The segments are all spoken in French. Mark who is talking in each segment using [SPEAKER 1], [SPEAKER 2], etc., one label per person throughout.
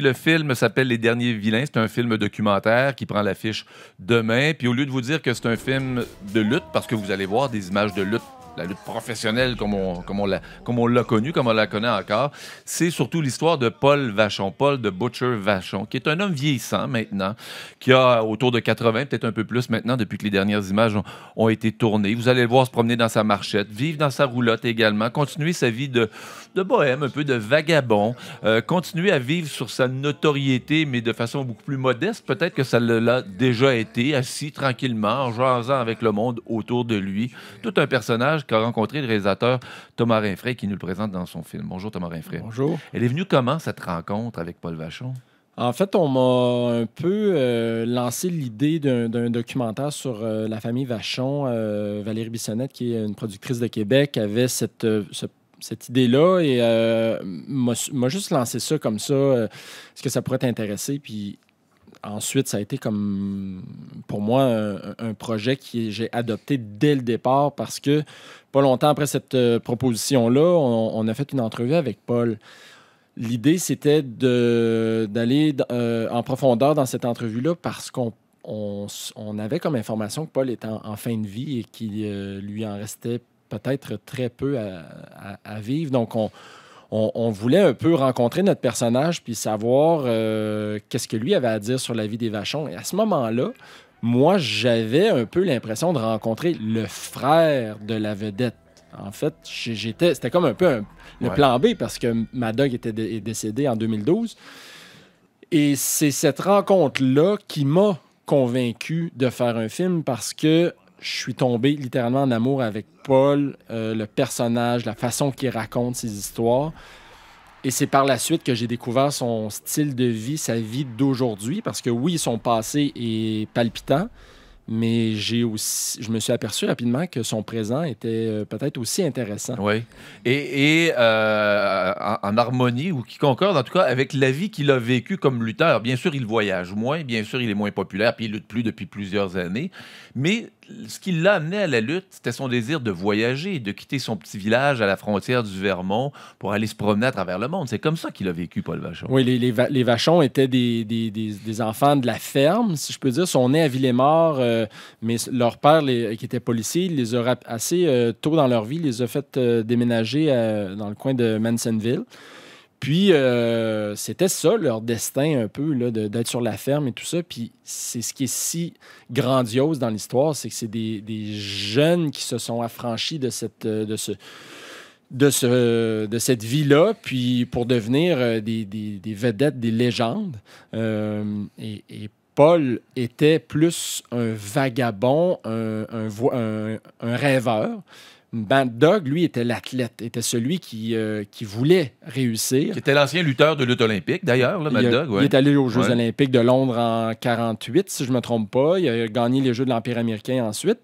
[SPEAKER 1] le film s'appelle Les Derniers Vilains. C'est un film documentaire qui prend l'affiche demain. Puis au lieu de vous dire que c'est un film de lutte, parce que vous allez voir des images de lutte la lutte professionnelle comme on, comme on l'a, comme on l'a connue, comme on la connaît encore, c'est surtout l'histoire de Paul Vachon, Paul de Butcher Vachon, qui est un homme vieillissant maintenant, qui a autour de 80, peut-être un peu plus maintenant, depuis que les dernières images ont, été tournées. Vous allez le voir se promener dans sa marchette, vivre dans sa roulotte également, continuer sa vie de, de bohème, un peu de vagabond, euh, continuer à vivre sur sa notoriété, mais de façon beaucoup plus modeste, peut-être que ça l'a déjà été, assis tranquillement, en jasant avec le monde autour de lui. Tout un personnage qu'a rencontré le réalisateur Thomas Rinfray, qui nous le présente dans son film. Bonjour, Thomas Rinfray. Bonjour. Elle est venue comment, cette rencontre avec Paul Vachon?
[SPEAKER 2] En fait, on m'a un peu euh, lancé l'idée d'un documentaire sur euh, la famille Vachon. Euh, Valérie Bissonnette, qui est une productrice de Québec, avait cette, cette idée-là et m'a juste lancé ça comme ça. Est-ce que ça pourrait t'intéresser? Puis ensuite, ça a été comme pour moi un, projet que j'ai adopté dès le départ parce que pas longtemps après cette euh, proposition-là, on, a fait une entrevue avec Paul. L'idée, c'était d'aller euh, en profondeur dans cette entrevue-là parce qu'on on, avait comme information que Paul était en, fin de vie et qu'il euh, lui en restait peut-être très peu à, à vivre. Donc, on, on, voulait un peu rencontrer notre personnage puis savoir euh, qu'est-ce que lui avait à dire sur la vie des vachons. Et à ce moment-là, moi, j'avais un peu l'impression de rencontrer le frère de la vedette. En fait, c'était comme un peu le plan B parce que Madog était décédée décédé en 2012. Et c'est cette rencontre-là qui m'a convaincu de faire un film parce que je suis tombé littéralement en amour avec Paul, euh, le personnage, la façon qu'il raconte ses histoires. Et c'est par la suite que j'ai découvert son style de vie, sa vie d'aujourd'hui, parce que oui, son passé est palpitant, mais j'ai aussi, je me suis aperçu rapidement que son présent était euh, peut-être aussi intéressant. Oui.
[SPEAKER 1] Et, euh, en, harmonie, ou qui concorde en tout cas avec la vie qu'il a vécue comme lutteur. Bien sûr, il voyage moins, bien sûr, il est moins populaire, puis il lutte plus depuis plusieurs années. Mais ce qui l'a amené à la lutte, c'était son désir de voyager, de quitter son petit village à la frontière du Vermont pour aller se promener à travers le monde. C'est comme ça qu'il a vécu, Paul Vachon. Oui,
[SPEAKER 2] les, Vachons étaient des, enfants de la ferme, si je peux dire, sont nés à Villemort. Euh, euh, mais leur père, qui était policier, les a assez euh, tôt dans leur vie, les a fait euh, déménager dans le coin de Mansonville. Puis, c'était ça, leur destin un peu, d'être sur la ferme et tout ça. Puis, c'est ce qui est si grandiose dans l'histoire, c'est que c'est des, jeunes qui se sont affranchis de, cette, de ce de, ce, de cette vie-là, puis pour devenir des, des, vedettes, des légendes. et, et Paul était plus un vagabond, un, rêveur. Band Dog, lui, était l'athlète, était celui qui, euh, voulait réussir.
[SPEAKER 1] C'était était l'ancien lutteur de lutte olympique, d'ailleurs, Mad Dog. Il est allé aux Jeux
[SPEAKER 2] olympiques de Londres en 48, si je ne me trompe pas. Il a gagné les Jeux de l'Empire américain ensuite.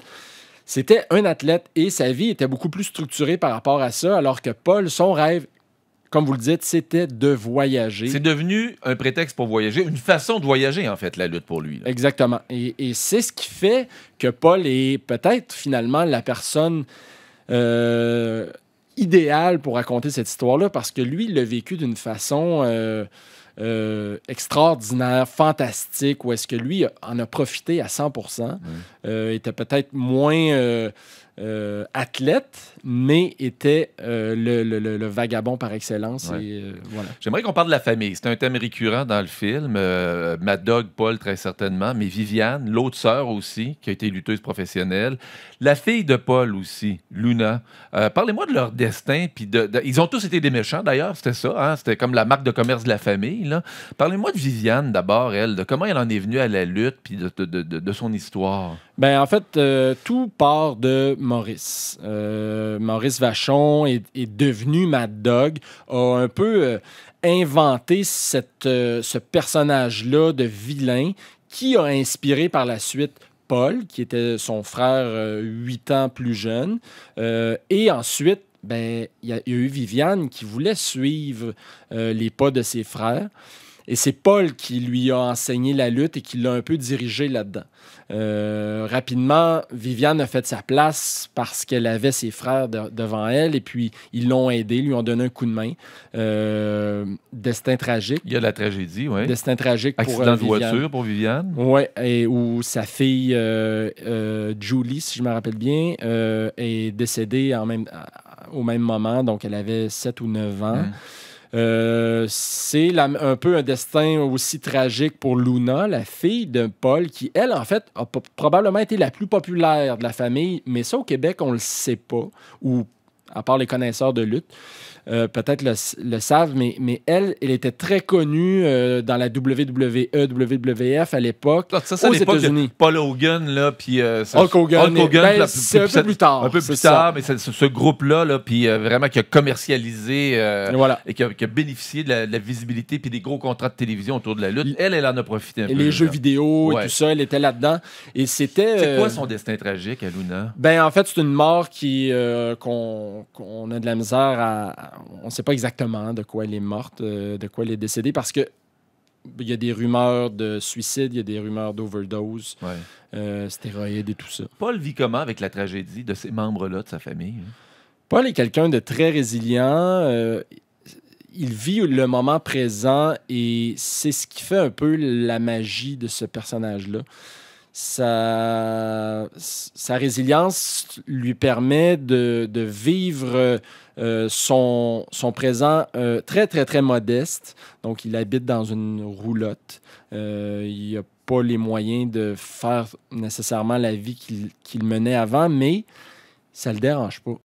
[SPEAKER 2] C'était un athlète et sa vie était beaucoup plus structurée par rapport à ça, alors que Paul, son rêve, comme vous le dites, c'était de voyager. C'est
[SPEAKER 1] devenu un prétexte pour voyager, une façon de voyager, en fait, la lutte pour lui. Exactement. Et, c'est ce qui fait
[SPEAKER 2] que Paul est peut-être finalement la personne euh, idéale pour raconter cette histoire-là, parce que lui, il l'a vécu d'une façon... Euh, euh, extraordinaire, fantastique, où est-ce que lui en a profité à 100 était peut-être moins euh, athlète, mais était euh, le, vagabond par excellence. Euh, voilà.
[SPEAKER 1] J'aimerais qu'on parle de la famille. C'est un thème récurrent dans le film. Mad dog, Paul, très certainement, mais Viviane, l'autre sœur aussi, qui a été lutteuse professionnelle. La fille de Paul aussi, Luna. parlez-moi de leur destin. Puis de, Ils ont tous été des méchants, d'ailleurs, c'était ça. Hein, c'était comme la marque de commerce de la famille. Parlez-moi de Viviane, d'abord, elle, de comment elle en est venue à la lutte, puis de, de son histoire.
[SPEAKER 2] Ben, en fait, tout part de Maurice. Euh, Maurice Vachon est, devenu Mad Dog, a un peu euh, inventé cette, euh, ce personnage-là de vilain qui a inspiré par la suite Paul, qui était son frère huit ans plus jeune. et ensuite, ben, il y, a eu Viviane qui voulait suivre les pas de ses frères. Et c'est Paul qui lui a enseigné la lutte et qui l'a un peu dirigé là-dedans. Euh, rapidement, Viviane a fait sa place parce qu'elle avait ses frères devant elle et puis ils l'ont aidé, lui ont donné un coup de main. Euh, destin tragique. Il y a la tragédie, oui. Destin tragique pour, Accident de euh, voiture pour Viviane. Oui, et où sa fille Julie, si je me rappelle bien, est décédée en même, au même moment, donc elle avait 7 ou 9 ans. Hein. Euh, c'est un peu un destin aussi tragique pour Luna, la fille de Paul, qui, elle, en fait, a probablement été la plus populaire de la famille, mais ça, au Québec, on le sait pas, ou à part les connaisseurs de lutte, euh, peut-être le, savent, mais, elle, elle était très connue euh, dans la WWE, WWF à l'époque. aux États-Unis.
[SPEAKER 1] Paul Hogan, là, puis euh, ben, c'est un peu plus tard. Un peu plus tard, mais ce, groupe-là, là, puis vraiment qui a commercialisé et qui a, bénéficié de la, visibilité puis des gros contrats de télévision autour de la lutte. Elle, elle en a profité Les jeux vidéo et tout ça, elle était là-dedans. Et c'était. C'est quoi son destin tragique, Aluna?
[SPEAKER 2] Ben, en fait, c'est une mort qui qu'on on, a de la misère à. On ne sait pas exactement de quoi elle est morte, euh, de quoi elle est décédée, parce que il y a des rumeurs de suicide, il y a des rumeurs d'overdose, euh, stéroïdes
[SPEAKER 1] et tout ça. Paul vit comment avec la tragédie de ces membres-là de sa famille? Hein?
[SPEAKER 2] Paul est quelqu'un de très résilient. Euh, il vit le moment présent et c'est ce qui fait un peu la magie de ce personnage-là sa, sa résilience lui permet de, vivre euh, son, son, présent euh, très, très, très modeste. Donc, il habite dans une roulotte. Euh, il n'a pas les moyens de faire nécessairement la vie qu'il menait avant, mais ça ne le dérange pas.